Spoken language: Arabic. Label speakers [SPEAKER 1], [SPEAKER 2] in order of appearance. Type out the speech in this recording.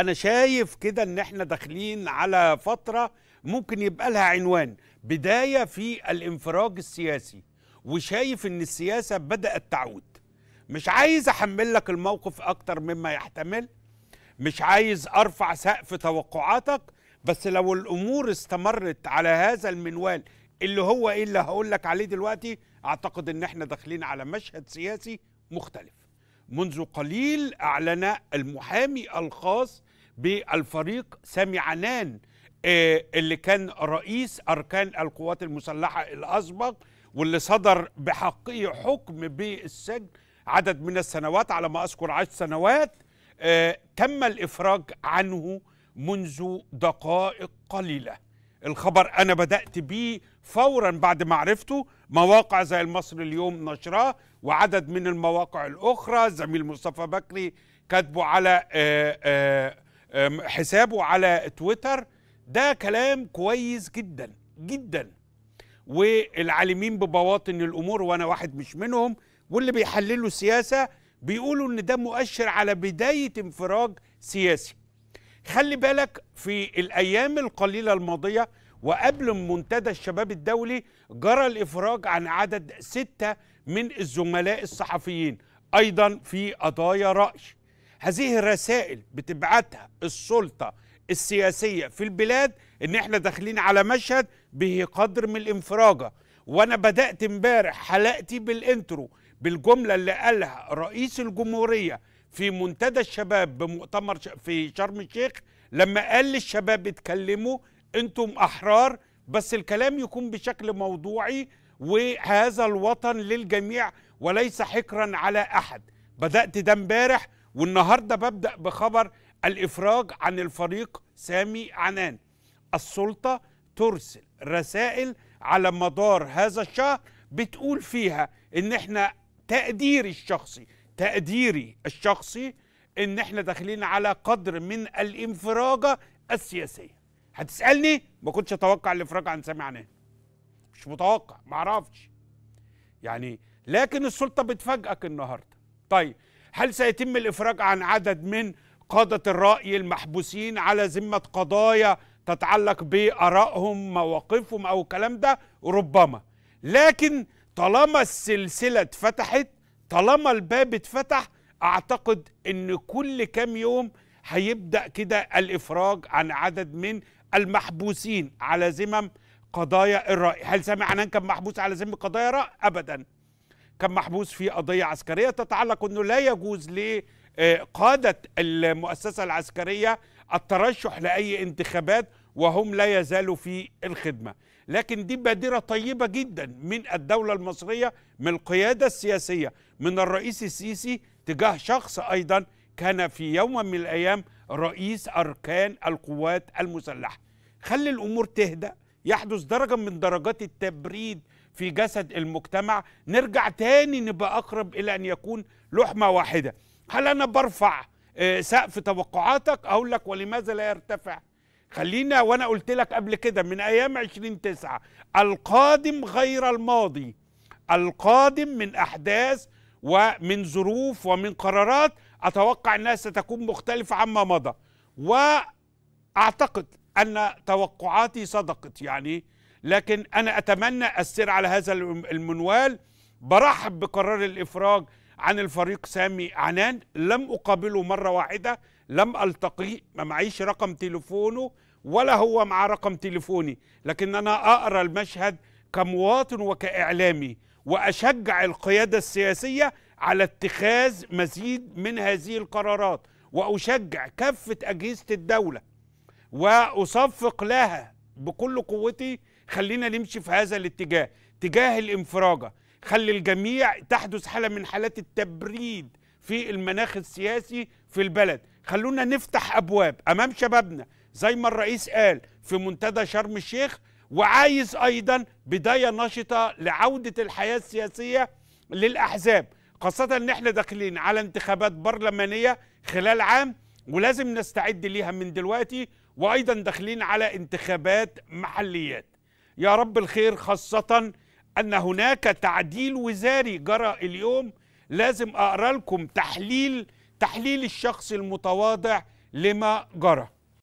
[SPEAKER 1] انا شايف كده ان احنا داخلين على فتره ممكن يبقى لها عنوان بدايه في الانفراج السياسي وشايف ان السياسه بدات تعود مش عايز احمل لك الموقف اكتر مما يحتمل مش عايز ارفع سقف توقعاتك بس لو الامور استمرت على هذا المنوال اللي هو ايه اللي هقول لك عليه دلوقتي اعتقد ان احنا داخلين على مشهد سياسي مختلف منذ قليل اعلن المحامي الخاص بالفريق سامي عنان آه، اللي كان رئيس أركان القوات المسلحة الأسبق واللي صدر بحقه حكم بالسجن عدد من السنوات على ما أذكر عشر سنوات آه، تم الإفراج عنه منذ دقائق قليلة الخبر أنا بدأت بيه فورا بعد ما عرفته مواقع زي المصري اليوم نشره وعدد من المواقع الأخرى زميل مصطفى بكري كاتبه على آآ آه، آآ حسابه على تويتر ده كلام كويس جدا جدا والعالمين ببواطن الامور وانا واحد مش منهم واللي بيحللوا السياسه بيقولوا ان ده مؤشر على بدايه انفراج سياسي خلي بالك في الايام القليله الماضيه وقبل منتدى الشباب الدولي جرى الافراج عن عدد سته من الزملاء الصحفيين ايضا في قضايا راي هذه الرسائل بتبعتها السلطه السياسيه في البلاد ان احنا داخلين على مشهد به قدر من الانفراجه وانا بدات امبارح حلقتي بالانترو بالجمله اللي قالها رئيس الجمهوريه في منتدى الشباب بمؤتمر في شرم الشيخ لما قال للشباب اتكلموا انتم احرار بس الكلام يكون بشكل موضوعي وهذا الوطن للجميع وليس حكرا على احد بدات ده امبارح والنهارده ببدا بخبر الافراج عن الفريق سامي عنان السلطه ترسل رسائل على مدار هذا الشهر بتقول فيها ان احنا تقديري الشخصي تقديري الشخصي ان احنا داخلين على قدر من الانفراجه السياسيه هتسالني ما كنتش اتوقع الافراج عن سامي عنان مش متوقع معرفش يعني لكن السلطه بتفاجئك النهارده طيب هل سيتم الإفراج عن عدد من قادة الرأي المحبوسين على ذمة قضايا تتعلق بآرائهم مواقفهم أو الكلام ده ربما لكن طالما السلسلة اتفتحت طالما الباب اتفتح أعتقد أن كل كام يوم هيبدأ كده الإفراج عن عدد من المحبوسين على ذمم قضايا الرأي هل سامع عنان كان محبوس على ذمة قضايا رأي أبداً كان محبوس في قضية عسكرية تتعلق أنه لا يجوز لقادة المؤسسة العسكرية الترشح لأي انتخابات وهم لا يزالوا في الخدمة لكن دي بادرة طيبة جدا من الدولة المصرية من القيادة السياسية من الرئيس السيسي تجاه شخص أيضا كان في يوم من الأيام رئيس أركان القوات المسلحة خلي الأمور تهدأ يحدث درجة من درجات التبريد في جسد المجتمع نرجع تاني نبقى أقرب إلى أن يكون لحمة واحدة هل أنا برفع آه، سقف توقعاتك أقول لك ولماذا لا يرتفع خلينا وأنا قلت لك قبل كده من أيام عشرين تسعة القادم غير الماضي القادم من أحداث ومن ظروف ومن قرارات أتوقع أنها ستكون مختلفة عما مضى وأعتقد ان توقعاتي صدقت يعني لكن انا اتمنى السير على هذا المنوال برحب بقرار الافراج عن الفريق سامي عنان لم اقابله مره واحده لم التقيه ما معيش رقم تليفونه ولا هو مع رقم تليفوني لكن انا اقرا المشهد كمواطن وكاعلامي واشجع القياده السياسيه على اتخاذ مزيد من هذه القرارات واشجع كافه اجهزه الدوله واصفق لها بكل قوتي خلينا نمشي في هذا الاتجاه تجاه الانفراجه خلي الجميع تحدث حاله من حالات التبريد في المناخ السياسي في البلد خلونا نفتح ابواب امام شبابنا زي ما الرئيس قال في منتدى شرم الشيخ وعايز ايضا بدايه نشطه لعوده الحياه السياسيه للاحزاب خاصه ان احنا داخلين على انتخابات برلمانيه خلال عام ولازم نستعد ليها من دلوقتي وايضا داخلين على انتخابات محليات يا رب الخير خاصه ان هناك تعديل وزاري جرى اليوم لازم اقرا لكم تحليل تحليل الشخص المتواضع لما جرى